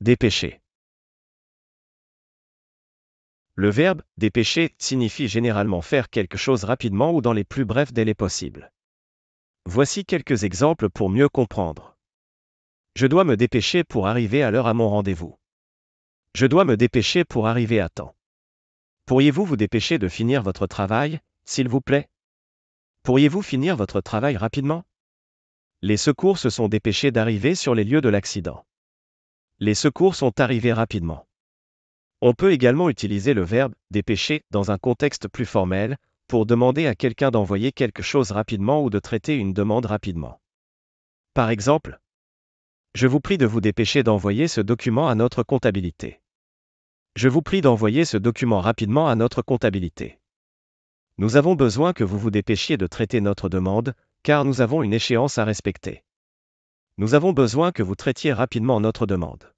Dépêcher. Le verbe dépêcher signifie généralement faire quelque chose rapidement ou dans les plus brefs délais possibles. Voici quelques exemples pour mieux comprendre. Je dois me dépêcher pour arriver à l'heure à mon rendez-vous. Je dois me dépêcher pour arriver à temps. Pourriez-vous vous dépêcher de finir votre travail, s'il vous plaît Pourriez-vous finir votre travail rapidement Les secours se sont dépêchés d'arriver sur les lieux de l'accident. Les secours sont arrivés rapidement. On peut également utiliser le verbe dépêcher dans un contexte plus formel pour demander à quelqu'un d'envoyer quelque chose rapidement ou de traiter une demande rapidement. Par exemple, je vous prie de vous dépêcher d'envoyer ce document à notre comptabilité. Je vous prie d'envoyer ce document rapidement à notre comptabilité. Nous avons besoin que vous vous dépêchiez de traiter notre demande, car nous avons une échéance à respecter. Nous avons besoin que vous traitiez rapidement notre demande.